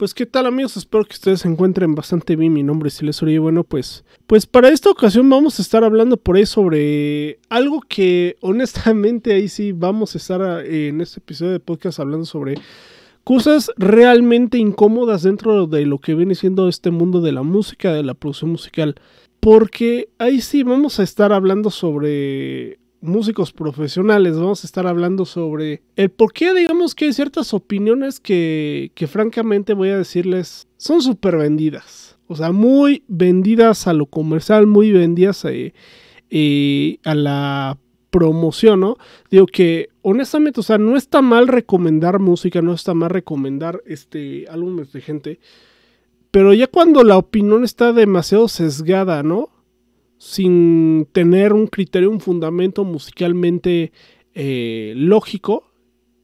Pues qué tal amigos, espero que ustedes se encuentren bastante bien. Mi nombre es les y Bueno, pues, pues para esta ocasión vamos a estar hablando por ahí sobre algo que honestamente ahí sí vamos a estar eh, en este episodio de podcast hablando sobre cosas realmente incómodas dentro de lo que viene siendo este mundo de la música, de la producción musical. Porque ahí sí vamos a estar hablando sobre músicos profesionales, vamos a estar hablando sobre el por qué digamos que hay ciertas opiniones que, que francamente voy a decirles son súper vendidas. O sea, muy vendidas a lo comercial, muy vendidas a, eh, eh, a la promoción, ¿no? Digo que honestamente, o sea, no está mal recomendar música, no está mal recomendar este álbumes de gente. Pero ya cuando la opinión está demasiado sesgada, ¿no? sin tener un criterio, un fundamento musicalmente eh, lógico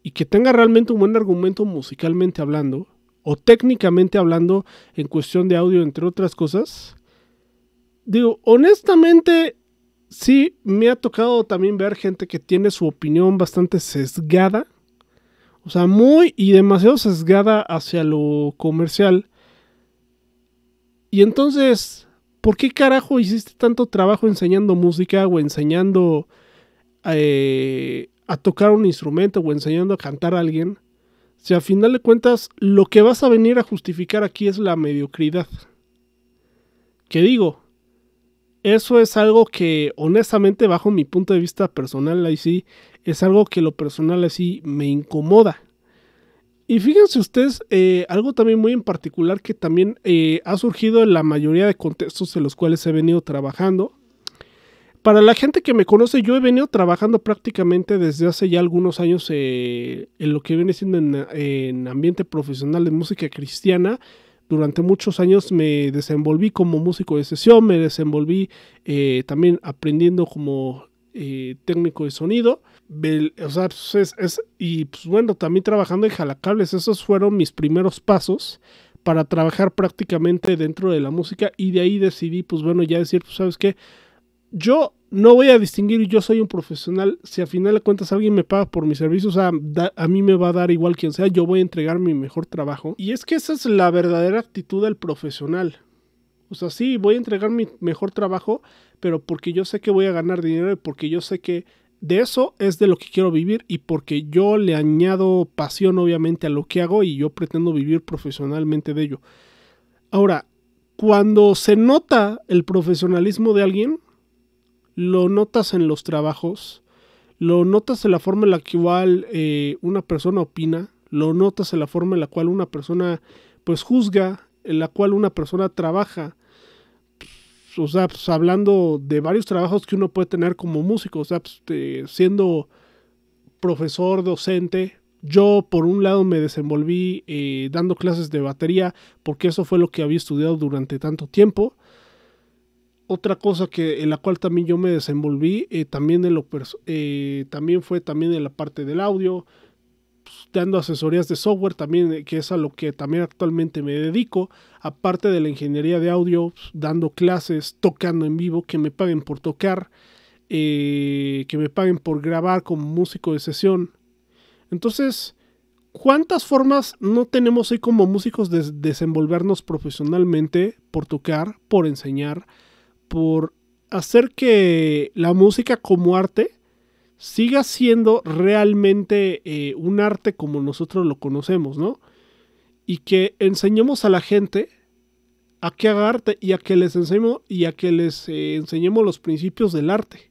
y que tenga realmente un buen argumento musicalmente hablando o técnicamente hablando en cuestión de audio, entre otras cosas. Digo, honestamente, sí, me ha tocado también ver gente que tiene su opinión bastante sesgada. O sea, muy y demasiado sesgada hacia lo comercial. Y entonces, ¿por qué carajo hiciste tanto trabajo enseñando música o enseñando eh, a tocar un instrumento o enseñando a cantar a alguien? Si al final de cuentas lo que vas a venir a justificar aquí es la mediocridad. Que digo, eso es algo que honestamente bajo mi punto de vista personal ahí sí, es algo que lo personal así me incomoda. Y fíjense ustedes, eh, algo también muy en particular que también eh, ha surgido en la mayoría de contextos en los cuales he venido trabajando. Para la gente que me conoce, yo he venido trabajando prácticamente desde hace ya algunos años eh, en lo que viene siendo en, ambiente profesional de música cristiana durante muchos años me desenvolví como músico de sesión, me desenvolví también aprendiendo como eh, técnico de sonido. O sea, pues, y pues bueno, también trabajando en jalacables, esos fueron mis primeros pasos para trabajar prácticamente dentro de la música y de ahí decidí, pues bueno, ya decir, pues sabes que yo no voy a distinguir, yo soy un profesional, si al final de cuentas alguien me paga por mis servicios, a, a mí me va a dar igual quien sea, yo voy a entregar mi mejor trabajo. Y es que esa es la verdadera actitud del profesional. O sea, sí, voy a entregar mi mejor trabajo, pero porque yo sé que voy a ganar dinero y porque yo sé que de eso es de lo que quiero vivir y porque yo le añado pasión obviamente a lo que hago y yo pretendo vivir profesionalmente de ello. Ahora, cuando se nota el profesionalismo de alguien, lo notas en los trabajos, lo notas en la forma en la cual eh, una persona opina, lo notas en la forma en la cual una persona pues juzga, en la cual una persona trabaja, o sea, pues, hablando de varios trabajos que uno puede tener como músico, o pues, siendo profesor, docente, yo por un lado me desenvolví eh, dando clases de batería porque eso fue lo que había estudiado durante tanto tiempo. Otra cosa que, en la cual también yo me desenvolví eh, también, en lo eh, también fue también en la parte del audio, pues, dando asesorías de software también, eh, que es a lo que también actualmente me dedico, aparte de la ingeniería de audio, pues, dando clases, tocando en vivo, que me paguen por tocar, eh, que me paguen por grabar como músico de sesión. Entonces, ¿cuántas formas no tenemos hoy como músicos de desenvolvernos profesionalmente por tocar, por enseñar, por hacer que la música como arte siga siendo realmente eh, un arte como nosotros lo conocemos, ¿no? Y que enseñemos a la gente a que haga arte y a que les enseñemos y a que les eh, enseñemos los principios del arte.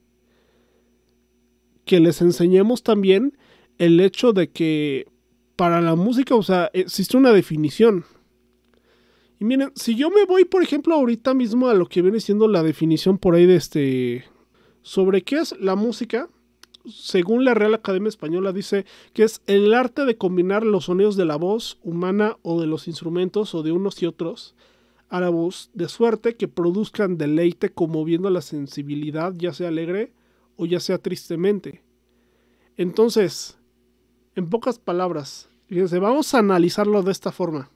Que les enseñemos también el hecho de que para la música, o sea, existe una definición. Y miren, si yo me voy, por ejemplo, ahorita mismo a lo que viene siendo la definición por ahí de este sobre qué es la música, según la Real Academia Española, dice que es el arte de combinar los sonidos de la voz humana o de los instrumentos o de unos y otros a la voz, de suerte que produzcan deleite conmoviendo la sensibilidad, ya sea alegre o ya sea tristemente. Entonces, en pocas palabras, fíjense, vamos a analizarlo de esta forma.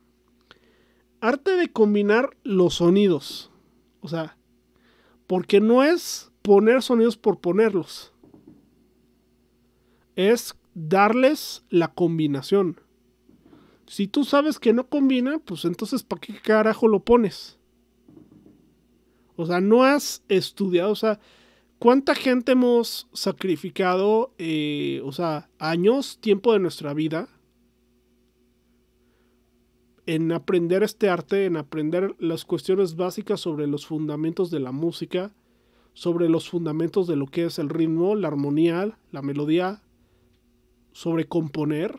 Arte de combinar los sonidos. O sea, porque no es poner sonidos por ponerlos es darles la combinación. Si tú sabes que no combina, pues entonces ¿para qué carajo lo pones? O sea, no has estudiado, o sea, ¿cuánta gente hemos sacrificado, eh, o sea, años, tiempo de nuestra vida en aprender este arte, en aprender las cuestiones básicas sobre los fundamentos de la música, sobre los fundamentos de lo que es el ritmo, la armonía, la melodía, sobrecomponer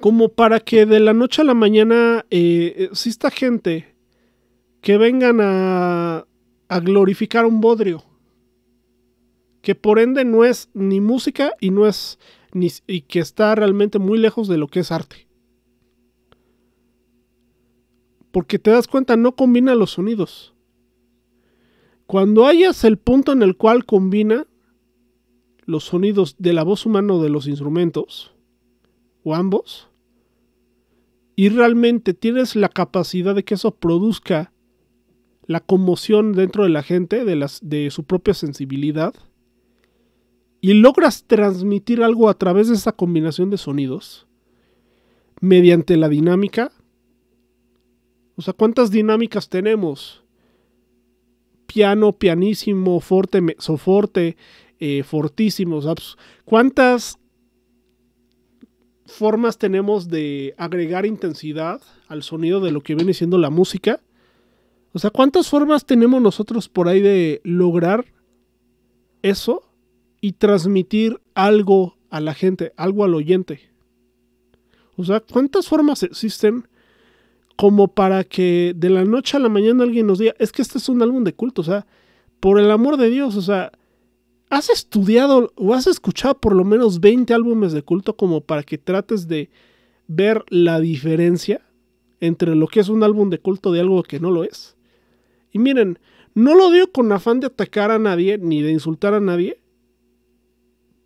como para que de la noche a la mañana exista eh, eh, gente que vengan a, a glorificar un bodrio, que por ende no es ni música y no es ni, y que está realmente muy lejos de lo que es arte. Porque te das cuenta, no combina los sonidos. Cuando hayas el punto en el cual combina, los sonidos de la voz humana o de los instrumentos, o ambos, y realmente tienes la capacidad de que eso produzca la conmoción dentro de la gente, de, las, de su propia sensibilidad, y logras transmitir algo a través de esa combinación de sonidos, mediante la dinámica, o sea, ¿cuántas dinámicas tenemos? Piano, pianísimo, forte, soforte, eh, fortísimos. Pues, ¿Cuántas formas tenemos de agregar intensidad al sonido de lo que viene siendo la música? O sea, ¿cuántas formas tenemos nosotros por ahí de lograr eso y transmitir algo a la gente, algo al oyente? O sea, ¿cuántas formas existen como para que de la noche a la mañana alguien nos diga, es que este es un álbum de culto? O sea, por el amor de Dios, o sea, ¿Has estudiado o has escuchado por lo menos 20 álbumes de culto como para que trates de ver la diferencia entre lo que es un álbum de culto de algo que no lo es? Y miren, no lo digo con afán de atacar a nadie ni de insultar a nadie,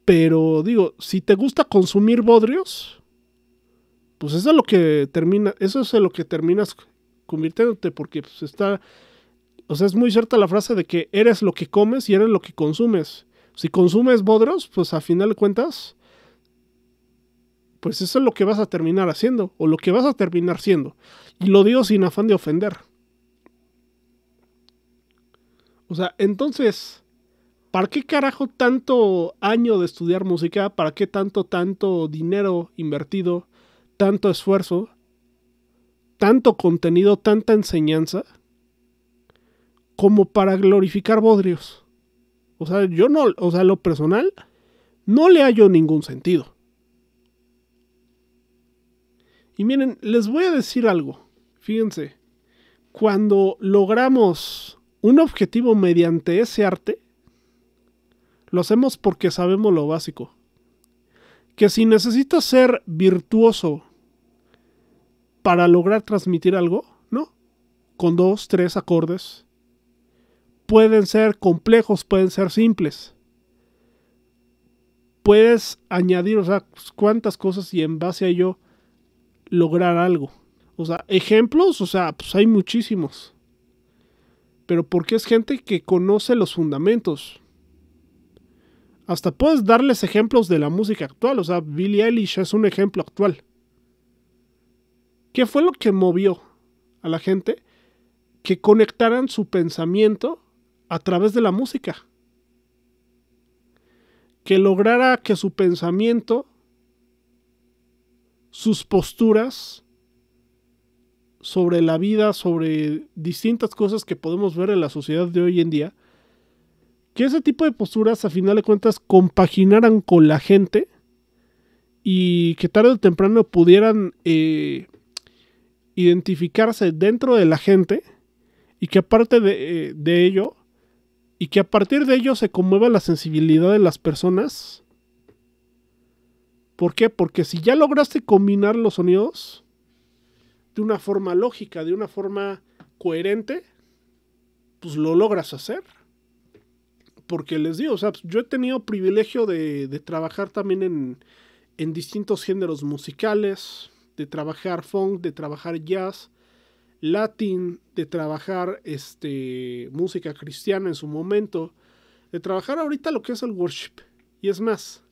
pero digo, si te gusta consumir bodrios, pues eso es lo que termina, eso es lo que terminas convirtiéndote porque pues, está o sea, es muy cierta la frase de que eres lo que comes y eres lo que consumes. Si consumes bodrios, pues a final de cuentas, pues eso es lo que vas a terminar haciendo o lo que vas a terminar siendo. Y lo digo sin afán de ofender. O sea, entonces, ¿para qué carajo tanto año de estudiar música? ¿Para qué tanto, tanto dinero invertido? ¿Tanto esfuerzo? ¿Tanto contenido? ¿Tanta enseñanza? Como para glorificar bodrios. O sea, yo no, o sea, lo personal, no le hallo ningún sentido. Y miren, les voy a decir algo. Fíjense, cuando logramos un objetivo mediante ese arte, lo hacemos porque sabemos lo básico. Que si necesitas ser virtuoso para lograr transmitir algo, ¿no? Con dos, tres acordes, pueden ser complejos, pueden ser simples. Puedes añadir, o sea, cuántas cosas y en base a ello lograr algo. O sea, ejemplos, o sea, pues hay muchísimos. Pero porque es gente que conoce los fundamentos. Hasta puedes darles ejemplos de la música actual. O sea, Billie Eilish es un ejemplo actual. ¿Qué fue lo que movió a la gente? Que conectaran su pensamiento a través de la música. Que lograra que su pensamiento, sus posturas sobre la vida, sobre distintas cosas que podemos ver en la sociedad de hoy en día, que ese tipo de posturas a final de cuentas compaginaran con la gente y que tarde o temprano pudieran eh, identificarse dentro de la gente y que aparte de eh, ello y que a partir de ello se conmueva la sensibilidad de las personas. ¿Por qué? Porque si ya lograste combinar los sonidos de una forma lógica, de una forma coherente, pues lo logras hacer. Porque les digo, o sea, pues yo he tenido privilegio de, de trabajar también en, en distintos géneros musicales, de trabajar funk, de trabajar jazz, latín de trabajar este, música cristiana en su momento, de trabajar ahorita lo que es el worship. Y es más,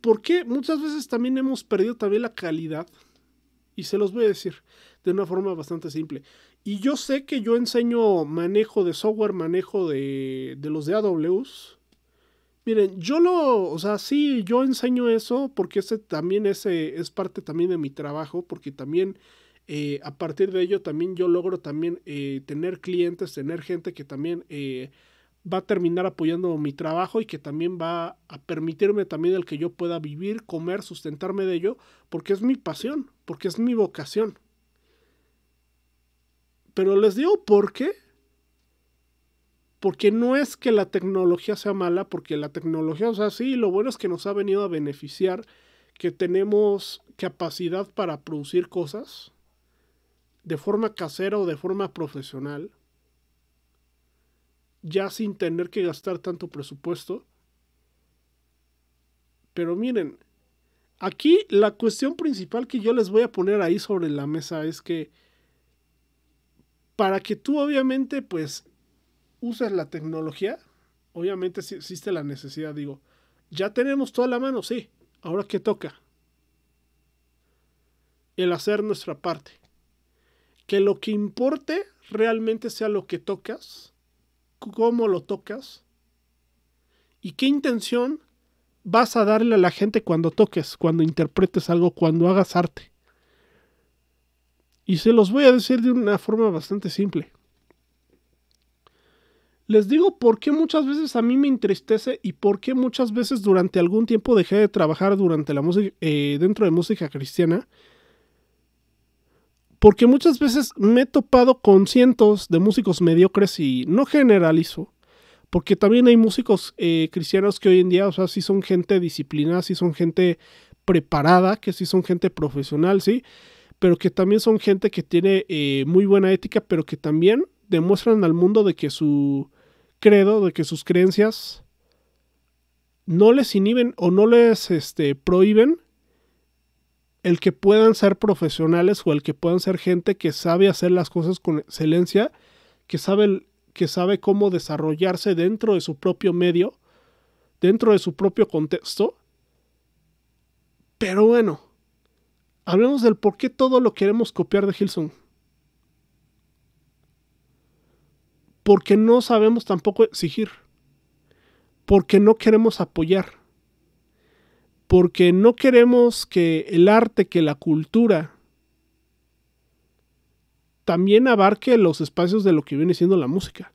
porque muchas veces también hemos perdido también la calidad? Y se los voy a decir de una forma bastante simple. Y yo sé que yo enseño manejo de software, manejo de, de los de AWS. Miren, yo lo, o sea, sí, yo enseño eso porque ese también ese es parte también de mi trabajo, porque también eh, a partir de ello también yo logro también eh, tener clientes, tener gente que también eh, va a terminar apoyando mi trabajo y que también va a permitirme también el que yo pueda vivir, comer, sustentarme de ello, porque es mi pasión, porque es mi vocación. Pero les digo por qué. Porque no es que la tecnología sea mala, porque la tecnología, o sea, sí, lo bueno es que nos ha venido a beneficiar, que tenemos capacidad para producir cosas, de forma casera o de forma profesional, ya sin tener que gastar tanto presupuesto. Pero miren, aquí la cuestión principal que yo les voy a poner ahí sobre la mesa es que para que tú obviamente pues uses la tecnología, obviamente si existe la necesidad, digo, ya tenemos toda la mano, sí, ahora que toca el hacer nuestra parte que lo que importe realmente sea lo que tocas, cómo lo tocas y qué intención vas a darle a la gente cuando toques, cuando interpretes algo, cuando hagas arte. Y se los voy a decir de una forma bastante simple. Les digo por qué muchas veces a mí me entristece y por qué muchas veces durante algún tiempo dejé de trabajar durante la música, eh, dentro de música cristiana porque muchas veces me he topado con cientos de músicos mediocres y no generalizo, porque también hay músicos eh, cristianos que hoy en día, o sea, sí son gente disciplinada, sí son gente preparada, que sí son gente profesional, sí, pero que también son gente que tiene eh, muy buena ética, pero que también demuestran al mundo de que su credo, de que sus creencias no les inhiben o no les este, prohíben el que puedan ser profesionales o el que puedan ser gente que sabe hacer las cosas con excelencia, que sabe, que sabe cómo desarrollarse dentro de su propio medio, dentro de su propio contexto. Pero bueno, hablemos del por qué todo lo queremos copiar de Hilson. Porque no sabemos tampoco exigir. Porque no queremos apoyar porque no queremos que el arte, que la cultura, también abarque los espacios de lo que viene siendo la música.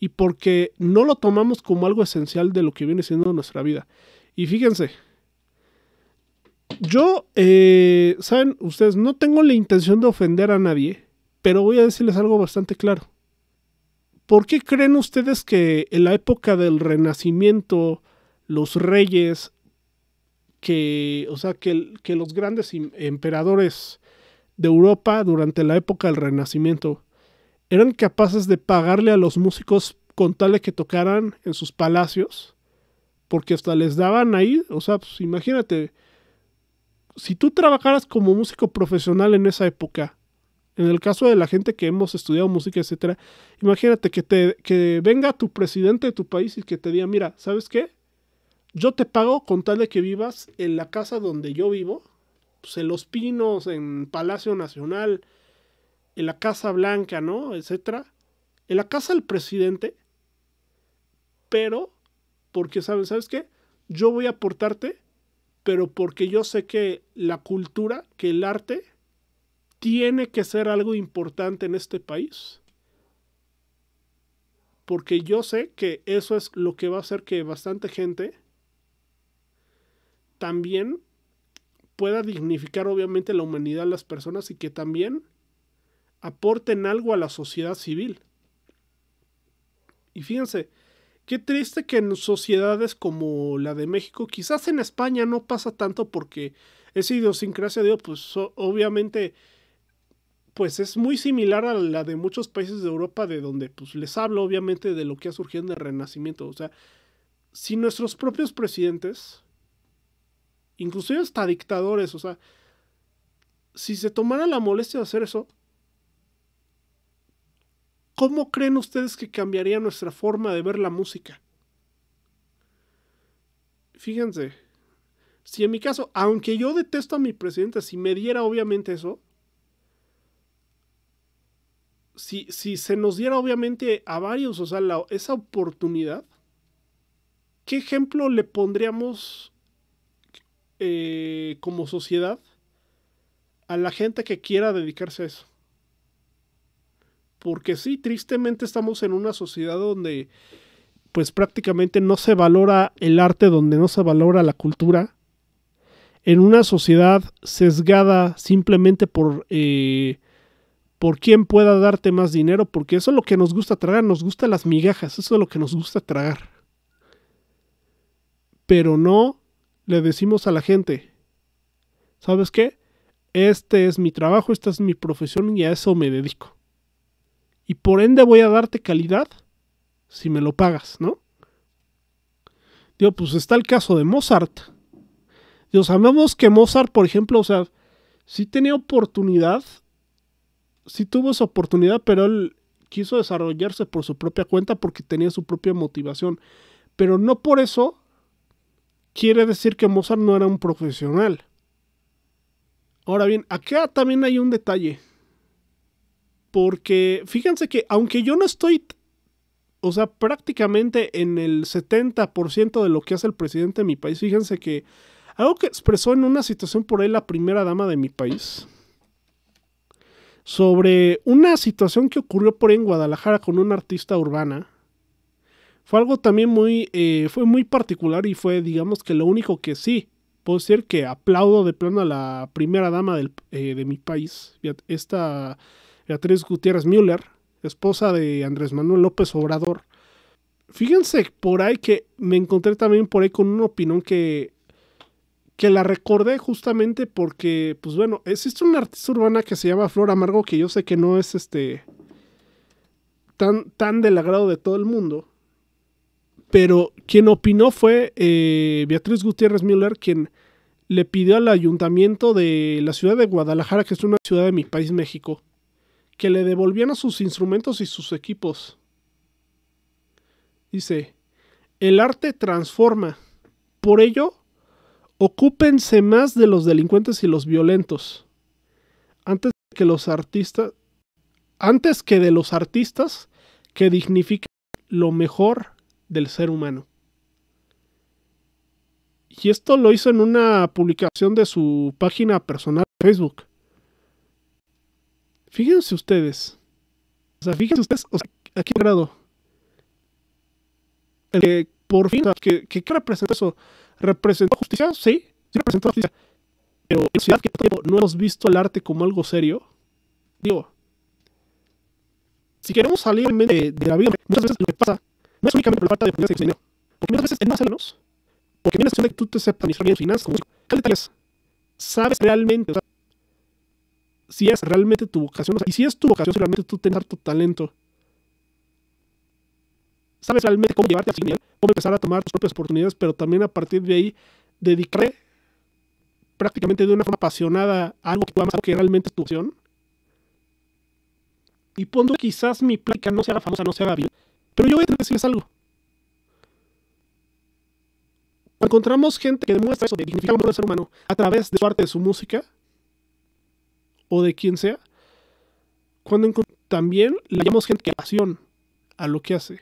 Y porque no lo tomamos como algo esencial de lo que viene siendo nuestra vida. Y fíjense, yo, eh, saben ustedes, no tengo la intención de ofender a nadie, pero voy a decirles algo bastante claro. ¿Por qué creen ustedes que en la época del Renacimiento, los reyes que, o sea, que, los grandes emperadores de Europa durante la época del Renacimiento eran capaces de pagarle a los músicos con tal de que tocaran en sus palacios, porque hasta les daban ahí, o sea, pues, imagínate, si tú trabajaras como músico profesional en esa época, en el caso de la gente que hemos estudiado música, etcétera, imagínate que te que venga tu presidente de tu país y que te diga, mira, ¿sabes qué? yo te pago con tal de que vivas en la casa donde yo vivo, pues en Los Pinos, en Palacio Nacional, en la Casa Blanca, ¿no? Etcétera. En la casa del presidente, pero porque, ¿sabes, ¿sabes qué? Yo voy a aportarte, pero porque yo sé que la cultura, que el arte, tiene que ser algo importante en este país. Porque yo sé que eso es lo que va a hacer que bastante gente también pueda dignificar obviamente la humanidad a las personas y que también aporten algo a la sociedad civil. Y fíjense, qué triste que en sociedades como la de México, quizás en España no pasa tanto porque esa idiosincrasia, de pues obviamente, pues es muy similar a la de muchos países de Europa, de donde pues les hablo obviamente de lo que ha surgido en el Renacimiento. O sea, si nuestros propios presidentes inclusive hasta dictadores, o sea, si se tomara la molestia de hacer eso, ¿cómo creen ustedes que cambiaría nuestra forma de ver la música? Fíjense, si en mi caso, aunque yo detesto a mi presidente, si me diera obviamente eso, si, se nos diera obviamente a varios, o sea, esa oportunidad, ¿qué ejemplo le pondríamos eh, como sociedad a la gente que quiera dedicarse a eso. Porque si tristemente estamos en una sociedad donde pues prácticamente no se valora el arte, donde no se valora la cultura. En una sociedad sesgada simplemente por, eh, por quien pueda darte más dinero, porque eso es lo que nos gusta tragar, nos gusta las migajas, eso es lo que nos gusta tragar. Pero no le decimos a la gente, ¿sabes qué? Este es mi trabajo, esta es mi profesión y a eso me dedico. Y por ende voy a darte calidad si me lo pagas, ¿no? Digo, pues está el caso de Mozart. Digo, sabemos que Mozart, por ejemplo, o sea, sí tenía oportunidad, sí tuvo esa oportunidad, pero él quiso desarrollarse por su propia cuenta porque tenía su propia motivación. Pero no por eso quiere decir que Mozart no era un profesional. Ahora bien, acá también hay un detalle. Porque fíjense que aunque yo no estoy, o sea, prácticamente en el 70% de lo que hace el presidente de mi país, fíjense que algo que expresó en una situación por ahí la primera dama de mi país, sobre una situación que ocurrió por ahí en Guadalajara con una artista urbana, fue algo también muy, eh, fue muy particular y fue, digamos que lo único que sí puedo decir que aplaudo de plano a la primera dama eh, de mi país, esta Beatriz Gutiérrez Müller, esposa de Andrés Manuel López Obrador. Fíjense por ahí que me encontré también por ahí con una opinión que, que la recordé justamente porque, pues bueno, existe una artista urbana que se llama Flor Amargo, que yo sé que no es este tan, tan del agrado de todo el mundo, pero quien opinó fue eh, Beatriz Gutiérrez Müller, quien le pidió al ayuntamiento de la ciudad de Guadalajara, que es una ciudad de mi país, México, que le devolvieran sus instrumentos y sus equipos. Dice, el arte transforma. Por ello, ocúpense más de los delincuentes y los violentos. Antes que los artistas, antes que de los artistas que dignifiquen lo mejor del ser humano. Y esto lo hizo en una publicación de su página personal de Facebook. Fíjense ustedes. O sea, fíjense ustedes o sea, a qué grado. El que por fin, qué que, representó eso? representa justicia? Sí, sí representó justicia. Pero en ciudad que no hemos visto el arte como algo serio, digo, si queremos salir de, de la vida, muchas veces lo que pasa no es únicamente por la falta de oportunidades de dinero, porque muchas veces es más menos, porque viene de que tú te sepas administrar bien finanzas como músico. ¿Qué detalles? ¿Sabes realmente? si es realmente tu vocación, o y si es tu vocación, si realmente tú tienes tu talento, sabes realmente cómo llevarte a cine? cómo empezar a tomar tus propias oportunidades, pero también a partir de ahí dedicaré prácticamente de una forma apasionada a algo que tú amas, que realmente es tu opción. Y pongo quizás mi plática no se haga famosa, no se haga bien, pero yo voy a que decirles algo. Cuando encontramos gente que demuestra eso, de dignificar el ser humano a través de su arte, de su música, o de quien sea, cuando también le llamamos gente que pasión a lo que hace.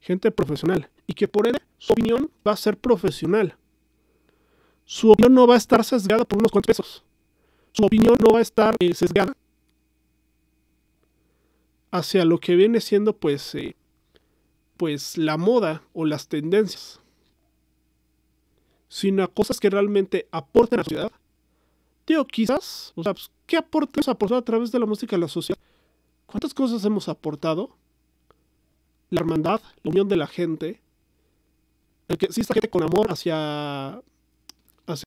Gente profesional. Y que por él su opinión va a ser profesional. Su opinión no va a estar sesgada por unos cuantos pesos. Su opinión no va a estar eh, sesgada hacia lo que viene siendo pues, eh, pues la moda o las tendencias, sino a cosas que realmente aporten a la sociedad. Digo, quizás, o sea, pues, ¿qué aporte aportado a través de la música a la sociedad? ¿Cuántas cosas hemos aportado? La hermandad, la unión de la gente, el que exista gente con amor hacia, hacia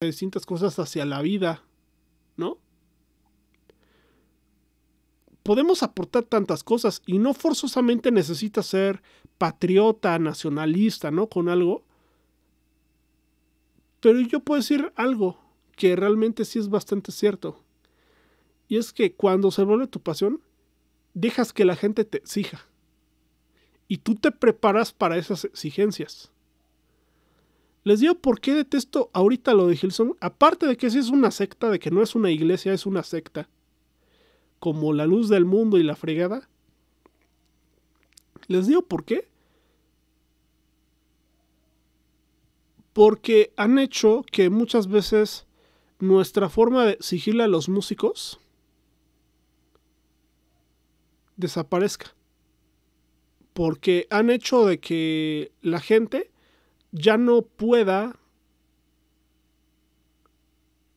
distintas cosas, hacia la vida, ¿no? podemos aportar tantas cosas y no forzosamente necesitas ser patriota, nacionalista, ¿no? Con algo. Pero yo puedo decir algo que realmente sí es bastante cierto. Y es que cuando se vuelve tu pasión, dejas que la gente te exija. Y tú te preparas para esas exigencias. Les digo por qué detesto ahorita lo de Hilson. Aparte de que sí es una secta, de que no es una iglesia, es una secta como la luz del mundo y la fregada. Les digo por qué. Porque han hecho que muchas veces nuestra forma de exigirle a los músicos desaparezca. Porque han hecho de que la gente ya no pueda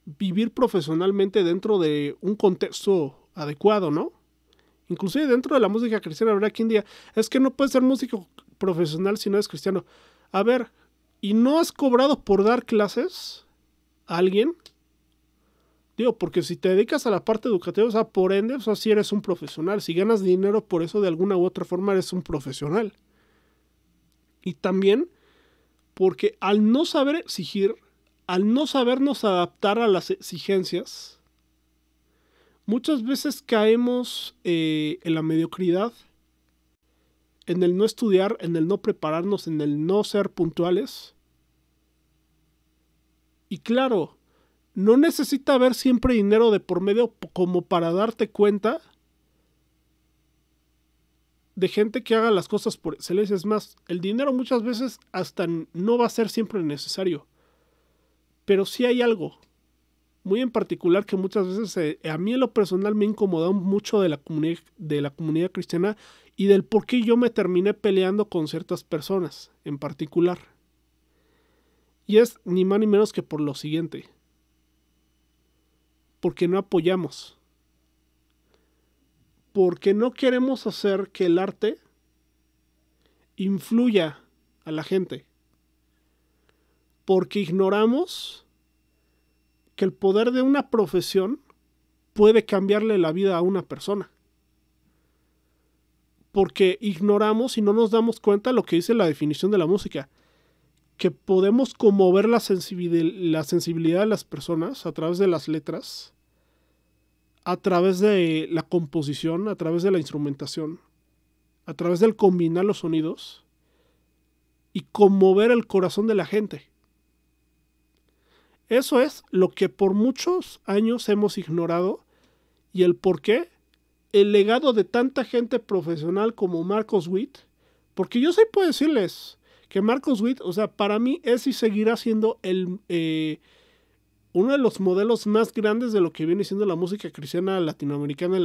vivir profesionalmente dentro de un contexto adecuado, ¿no? Inclusive dentro de la música cristiana habrá quien día es que no puedes ser músico profesional si no eres cristiano. A ver, ¿y no has cobrado por dar clases a alguien? Digo, porque si te dedicas a la parte educativa, o sea, por ende, o sea, si eres un profesional, si ganas dinero por eso de alguna u otra forma eres un profesional. Y también porque al no saber exigir, al no sabernos adaptar a las exigencias, Muchas veces caemos eh, en la mediocridad, en el no estudiar, en el no prepararnos, en el no ser puntuales. Y claro, no necesita haber siempre dinero de por medio como para darte cuenta de gente que haga las cosas por excelencia. Es más, el dinero muchas veces hasta no va a ser siempre necesario. Pero sí hay algo muy en particular que muchas veces eh, a mí en lo personal me ha incomodado mucho de la, de la comunidad cristiana y del por qué yo me terminé peleando con ciertas personas en particular. Y es ni más ni menos que por lo siguiente. Porque no apoyamos. Porque no queremos hacer que el arte influya a la gente. Porque ignoramos que el poder de una profesión puede cambiarle la vida a una persona. Porque ignoramos y no nos damos cuenta lo que dice la definición de la música, que podemos conmover la, la sensibilidad de las personas a través de las letras, a través de la composición, a través de la instrumentación, a través del combinar los sonidos y conmover el corazón de la gente. Eso es lo que por muchos años hemos ignorado y el por qué el legado de tanta gente profesional como Marcos Witt, porque yo sí puedo decirles que Marcos Witt, o sea, para mí es y seguirá siendo el, eh, uno de los modelos más grandes de lo que viene siendo la música cristiana latinoamericana en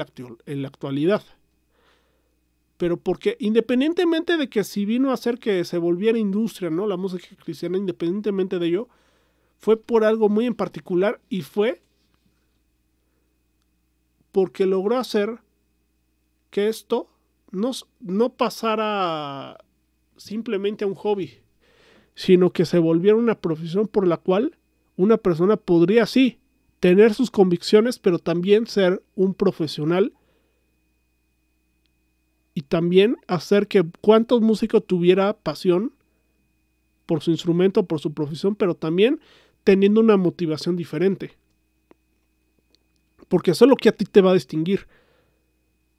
la, actualidad. Pero porque independientemente de que si vino a hacer que se volviera industria, ¿no? La música cristiana, independientemente de ello, fue por algo muy en particular y fue porque logró hacer que esto no, no pasara simplemente a un hobby, sino que se volviera una profesión por la cual una persona podría sí tener sus convicciones, pero también ser un profesional y también hacer que cuantos músicos tuviera pasión por su instrumento, por su profesión, pero también teniendo una motivación diferente. Porque eso es lo que a ti te va a distinguir.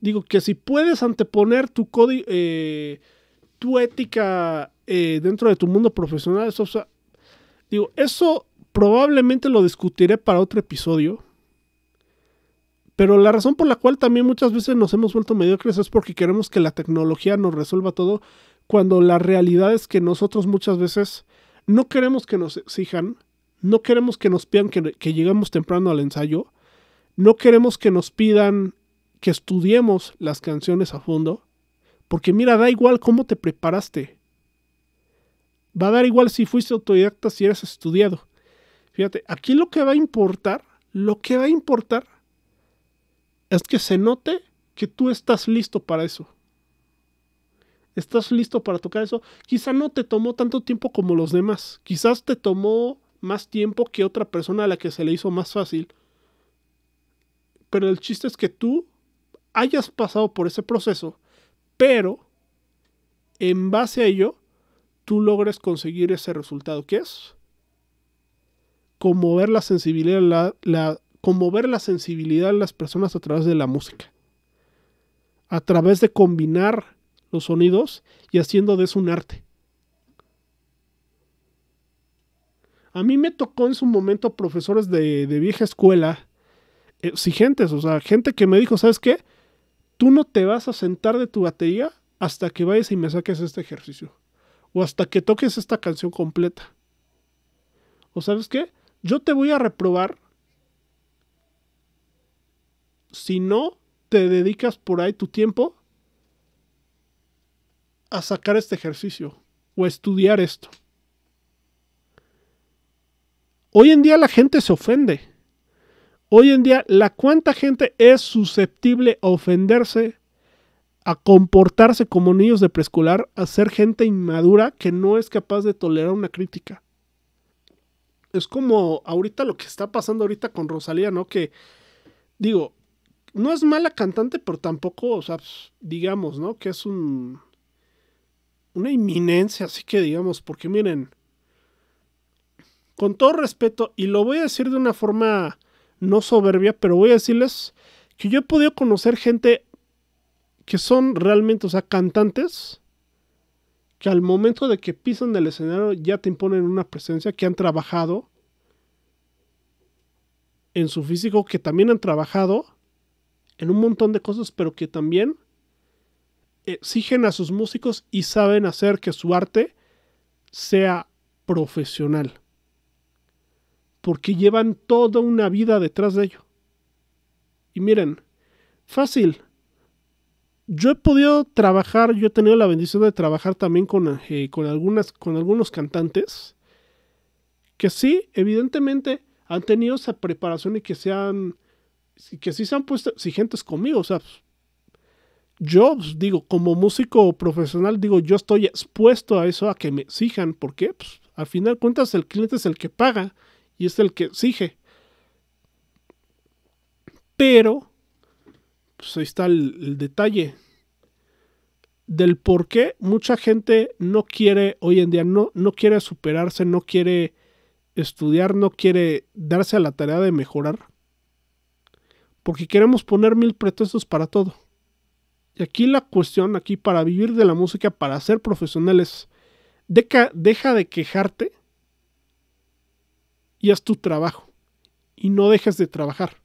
Digo que si puedes anteponer tu código, eh, tu ética eh, dentro de tu mundo profesional, digo, eso probablemente lo discutiré para otro episodio. Pero la razón por la cual también muchas veces nos hemos vuelto mediocres es porque queremos que la tecnología nos resuelva todo, cuando la realidad es que nosotros muchas veces no queremos que nos exijan no queremos que nos pidan que, lleguemos temprano al ensayo. No queremos que nos pidan que estudiemos las canciones a fondo. Porque mira, da igual cómo te preparaste. Va a dar igual si fuiste autodidacta, si eres estudiado. Fíjate, aquí lo que va a importar, lo que va a importar es que se note que tú estás listo para eso. Estás listo para tocar eso. Quizá no te tomó tanto tiempo como los demás. Quizás te tomó más tiempo que otra persona a la que se le hizo más fácil. Pero el chiste es que tú hayas pasado por ese proceso, pero en base a ello, tú logres conseguir ese resultado, que es conmover la sensibilidad, la, la sensibilidad de las personas a través de la música, a través de combinar los sonidos y haciendo de eso un arte. A mí me tocó en su momento profesores de, de vieja escuela, exigentes, o sea, gente que me dijo, ¿sabes qué? Tú no te vas a sentar de tu batería hasta que vayas y me saques este ejercicio. O hasta que toques esta canción completa. O sabes qué? Yo te voy a reprobar si no te dedicas por ahí tu tiempo a sacar este ejercicio o a estudiar esto. Hoy en día la gente se ofende. Hoy en día la cuánta gente es susceptible a ofenderse, a comportarse como niños de preescolar, a ser gente inmadura que no es capaz de tolerar una crítica. Es como ahorita lo que está pasando ahorita con Rosalía, ¿no? Que digo, no es mala cantante, pero tampoco, o pues, digamos, ¿no? Que es un una inminencia, así que digamos, porque miren, con todo respeto, y lo voy a decir de una forma no soberbia, pero voy a decirles que yo he podido conocer gente que son realmente, o sea, cantantes, que al momento de que pisan del escenario ya te imponen una presencia, que han trabajado en su físico, que también han trabajado en un montón de cosas, pero que también exigen a sus músicos y saben hacer que su arte sea profesional porque llevan toda una vida detrás de ello. Y miren, fácil. Yo he podido trabajar, yo he tenido la bendición de trabajar también con, eh, con, algunas, con algunos cantantes que sí, evidentemente han tenido esa preparación y que se han, que sí se han puesto exigentes conmigo. O sea, pues, yo pues, digo, como músico profesional, digo, yo estoy expuesto a eso, a que me exijan, porque pues, al final cuentas el cliente es el que paga y es el que exige. Pero, pues ahí está el, detalle del por qué mucha gente no quiere hoy en día, no, no quiere superarse, no quiere estudiar, no quiere darse a la tarea de mejorar. Porque queremos poner mil pretextos para todo. Y aquí la cuestión, aquí para vivir de la música, para ser profesionales, deja, deja de quejarte y es tu trabajo y no dejes de trabajar.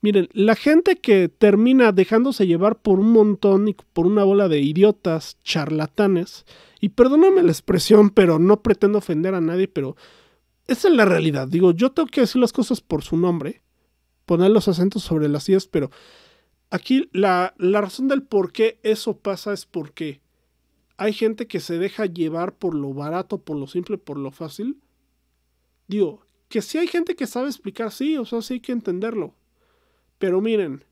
Miren, la gente que termina dejándose llevar por un montón y por una bola de idiotas, charlatanes, y perdóname la expresión, pero no pretendo ofender a nadie, pero esa es la realidad. Digo, yo tengo que decir las cosas por su nombre, poner los acentos sobre las ideas. pero aquí la, la razón del por qué eso pasa es porque hay gente que se deja llevar por lo barato, por lo simple, por lo fácil, Digo, que sí hay gente que sabe explicar, sí, o sea, sí hay que entenderlo. Pero miren,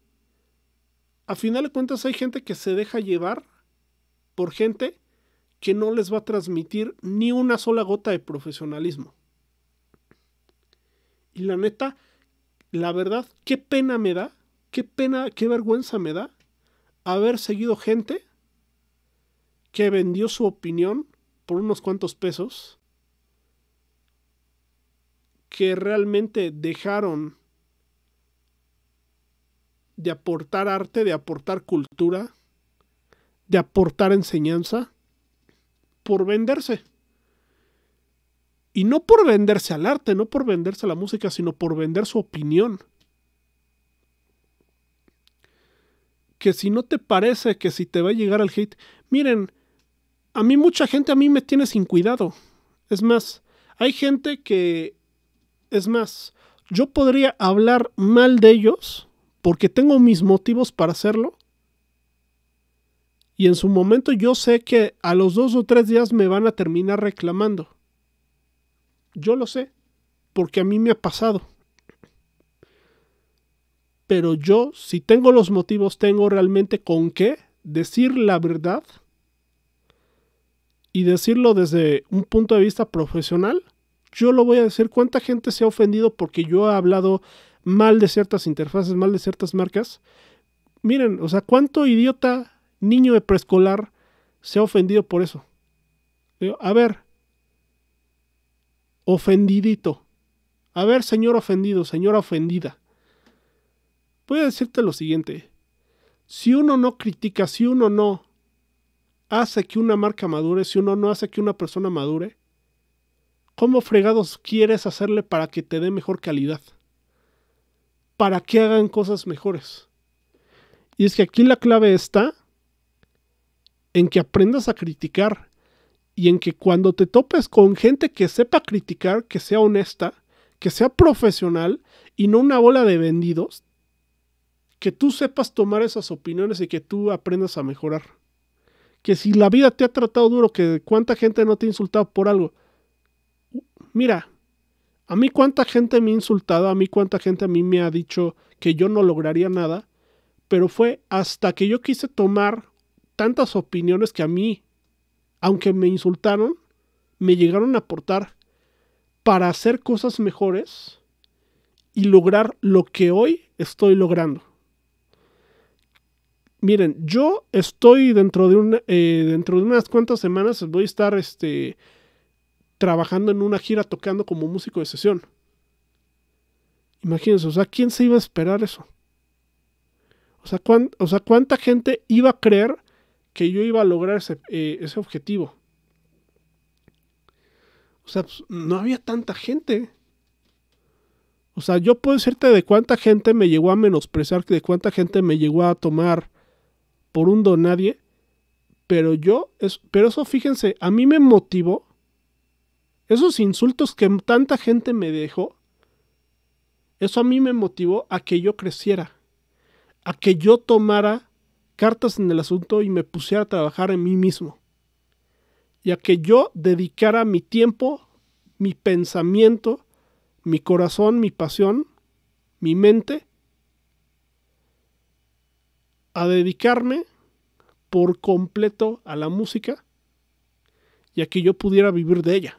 a final de cuentas hay gente que se deja llevar por gente que no les va a transmitir ni una sola gota de profesionalismo. Y la neta, la verdad, qué pena me da, qué pena, qué vergüenza me da haber seguido gente que vendió su opinión por unos cuantos pesos que realmente dejaron de aportar arte, de aportar cultura, de aportar enseñanza, por venderse. Y no por venderse al arte, no por venderse a la música, sino por vender su opinión. Que si no te parece, que si te va a llegar al hate, miren, a mí mucha gente a mí me tiene sin cuidado. Es más, hay gente que es más, yo podría hablar mal de ellos porque tengo mis motivos para hacerlo. Y en su momento yo sé que a los dos o tres días me van a terminar reclamando. Yo lo sé, porque a mí me ha pasado. Pero yo, si tengo los motivos, tengo realmente con qué decir la verdad y decirlo desde un punto de vista profesional yo lo voy a decir. ¿Cuánta gente se ha ofendido porque yo he hablado mal de ciertas interfaces, mal de ciertas marcas? Miren, o sea, ¿cuánto idiota niño de preescolar se ha ofendido por eso? A ver, ofendidito. A ver, señor ofendido, señora ofendida. Voy a decirte lo siguiente. Si uno no critica, si uno no hace que una marca madure, si uno no hace que una persona madure, ¿Cómo fregados quieres hacerle para que te dé mejor calidad? Para que hagan cosas mejores. Y es que aquí la clave está en que aprendas a criticar y en que cuando te topes con gente que sepa criticar, que sea honesta, que sea profesional y no una bola de vendidos, que tú sepas tomar esas opiniones y que tú aprendas a mejorar. Que si la vida te ha tratado duro, que cuánta gente no te ha insultado por algo, mira, a mí cuánta gente me ha insultado, a mí cuánta gente a mí me ha dicho que yo no lograría nada, pero fue hasta que yo quise tomar tantas opiniones que a mí, aunque me insultaron, me llegaron a aportar para hacer cosas mejores y lograr lo que hoy estoy logrando. Miren, yo estoy dentro de, eh, dentro de unas cuantas semanas, voy a estar este, trabajando en una gira tocando como músico de sesión. Imagínense, o sea, ¿quién se iba a esperar eso? O sea, ¿cuánta gente iba a creer que yo iba a lograr ese, eh, objetivo? O sea, pues, no había tanta gente. O sea, yo puedo decirte de cuánta gente me llegó a menospreciar, de cuánta gente me llegó a tomar por un don nadie. Pero yo, pero eso fíjense, a mí me motivó esos insultos que tanta gente me dejó, eso a mí me motivó a que yo creciera, a que yo tomara cartas en el asunto y me pusiera a trabajar en mí mismo, y a que yo dedicara mi tiempo, mi pensamiento, mi corazón, mi pasión, mi mente, a dedicarme por completo a la música y a que yo pudiera vivir de ella.